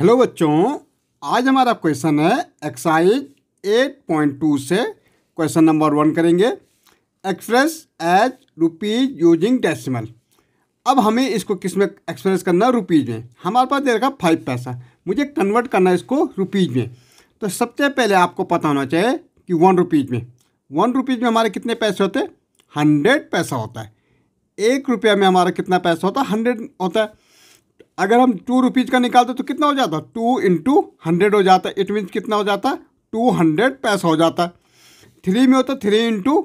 hello बच्चों आज हमारा क्वेश्चन है एक्साइज 8.2 से क्वेश्चन नंबर वन करेंगे express as rupees using decimal अब हमें इसको किस में एक्सप्रेस करना है रुपीज में हमारे पास दे रखा फाइव पैसा मुझे कन्वर्ट करना है इसको रुपीज में तो सबसे पहले आपको पता होना चाहिए कि वन रुपीज में वन रुपीज में हमारे कितने पैसे होते हैं हंड्रेड पैसा होता है एक रुपया में हमारा कितना पैसा होता है हंड्रेड होता है अगर हम टू रुपीज़ का निकालते तो कितना हो जाता टू इंटू हंड्रेड हो जाता इट मीन्स कितना हो जाता टू हंड्रेड पैसा हो जाता थ्री में होता थ्री इंटू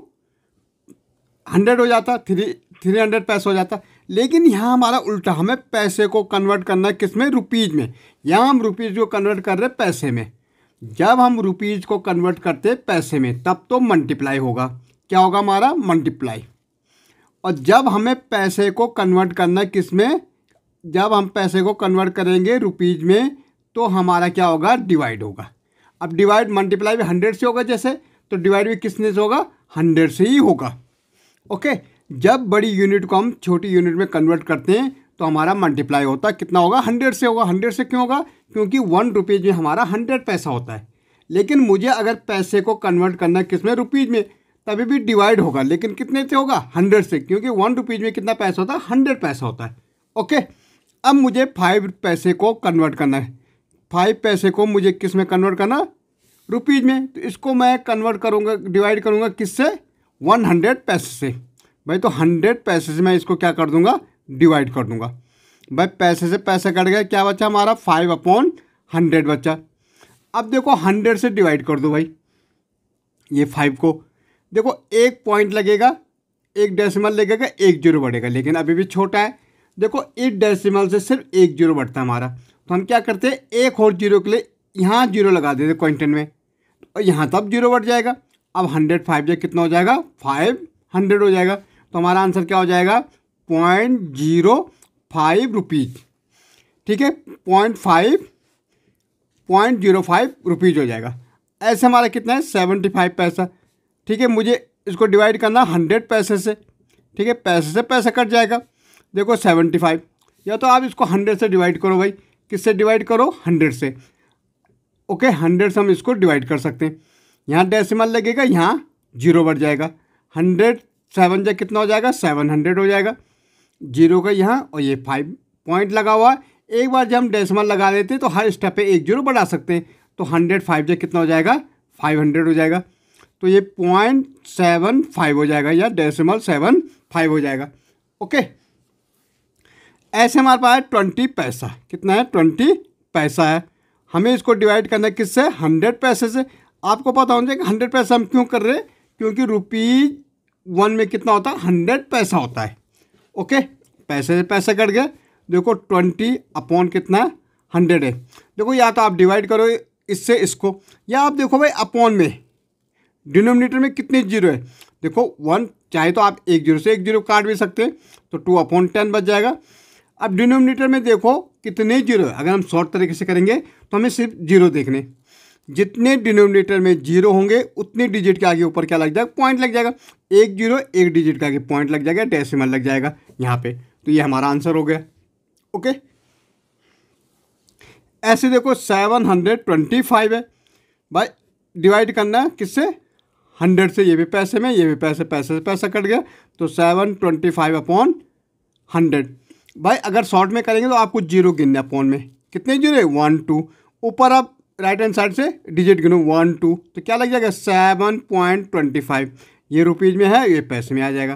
हंड्रेड हो जाता थ्री थ्री हंड्रेड पैसा हो जाता लेकिन यहाँ हमारा उल्टा हमें पैसे को कन्वर्ट करना है किस में रुपीज़ में यहाँ हम रुपीज़ को कन्वर्ट कर रहे पैसे में जब हम रुपीज़ को कन्वर्ट करते पैसे में तब तो मल्टीप्लाई होगा क्या होगा हमारा मल्टीप्लाई और जब हमें पैसे को कन्वर्ट करना किस में जब हम पैसे को कन्वर्ट करेंगे रुपीज़ में तो हमारा क्या होगा डिवाइड होगा अब डिवाइड मल्टीप्लाई भी हंड्रेड से होगा जैसे तो डिवाइड भी किसने से होगा हंड्रेड से ही होगा ओके जब बड़ी यूनिट को हम छोटी यूनिट में कन्वर्ट करते हैं तो हमारा मल्टीप्लाई होता है कितना होगा हंड्रेड से होगा हंड्रेड से क्यों होगा क्योंकि वन रुपीज़ में हमारा हंड्रेड पैसा होता है लेकिन मुझे अगर पैसे को कन्वर्ट करना है किस में रुपीज़ में तभी भी डिवाइड होगा लेकिन कितने से होगा हंड्रेड से क्योंकि वन रुपीज़ में कितना पैसा होता है हंड्रेड पैसा होता है ओके अब मुझे फाइव पैसे को कन्वर्ट करना है फाइव पैसे को मुझे किस में कन्वर्ट करना रुपीज़ में तो इसको मैं कन्वर्ट करूँगा डिवाइड करूँगा किस से वन हंड्रेड पैसे से भाई तो हंड्रेड पैसे से मैं इसको क्या कर दूँगा डिवाइड कर दूँगा भाई पैसे से पैसे कट गए क्या बचा हमारा फाइव अपॉन हंड्रेड बचा अब देखो हंड्रेड से डिवाइड कर दो भाई ये फाइव को देखो एक पॉइंट लगेगा एक डेसिमल लगेगा एक जीरो बढ़ेगा लेकिन अभी भी छोटा है देखो इस डेसिमल से सिर्फ एक जीरो बढ़ता है हमारा तो हम क्या करते हैं एक और जीरो के लिए यहाँ जीरो लगा देते क्वेंटन में तो यहाँ तब जीरो बढ़ जाएगा अब हंड्रेड फाइव जो कितना हो जाएगा फाइव हंड्रेड हो जाएगा तो हमारा आंसर क्या हो जाएगा पॉइंट जीरो फाइव रुपीज ठीक है point five point zero five rupees हो जाएगा ऐसे हमारा कितना है सेवेंटी फाइव पैसा ठीक है मुझे इसको डिवाइड करना हंड्रेड पैसे से ठीक है पैसे से पैसा कट जाएगा देखो सेवेंटी फाइव या तो आप इसको हंड्रेड से डिवाइड करो भाई किससे डिवाइड करो हंड्रेड से ओके हंड्रेड से हम इसको डिवाइड कर सकते हैं यहाँ डेसिमल लगेगा यहाँ जीरो बढ़ जाएगा हंड्रेड सेवन जा कितना हो जाएगा सेवन हंड्रेड हो जाएगा जीरो का यहाँ और ये फाइव पॉइंट लगा हुआ है एक बार जब हम डेसिमल लगा देते हैं तो हर स्टेप पे एक जीरो बढ़ा सकते हैं तो हंड्रेड फाइव जा कितना हो जाएगा फाइव हंड्रेड हो जाएगा तो ये पॉइंट सेवन फाइव हो जाएगा या डेसिमल सेवन फाइव हो जाएगा ओके ऐसे हमारे पास ट्वेंटी पैसा कितना है ट्वेंटी पैसा है हमें इसको डिवाइड करना है किससे हंड्रेड पैसे से आपको पता होना चाहिए कि हंड्रेड पैसा हम क्यों कर रहे हैं क्योंकि रुपीज़ वन में कितना होता है हंड्रेड पैसा होता है ओके पैसे से पैसे कट गए देखो ट्वेंटी अपॉन कितना है हंड्रेड है देखो या तो आप डिवाइड करो इससे इसको या आप देखो भाई अपॉन में डिनोमिनेटर में कितने जीरो है देखो वन चाहे तो आप एक जीरो से एक जीरो काट भी सकते हैं तो टू अपॉन टेन बच जाएगा अब डिनोमिनेटर में देखो कितने जीरो है अगर हम शॉर्ट तरीके से करेंगे तो हमें सिर्फ जीरो देखने जितने डिनोमिनेटर में जीरो होंगे उतने डिजिट के आगे ऊपर क्या लग जाएगा पॉइंट लग जाएगा एक जीरो एक डिजिट के आगे पॉइंट लग जाएगा डेसिमल लग जाएगा यहाँ पे तो ये हमारा आंसर हो गया ओके ऐसे देखो सेवन हंड्रेड ट्वेंटी फाइव है भाई डिवाइड करना है किससे हंड्रेड से ये भी पैसे में ये भी पैसे पैसे से पैसा कट गया तो seven twenty five upon hundred भाई अगर शॉर्ट में करेंगे तो आपको जीरो गिनना है फोन में कितने जीरो वन टू ऊपर आप राइट हैंड साइड से डिजिट गिनो वन टू तो क्या लग जाएगा सेवन पॉइंट ट्वेंटी फाइव ये रुपीज़ में है ये पैसे में आ जाएगा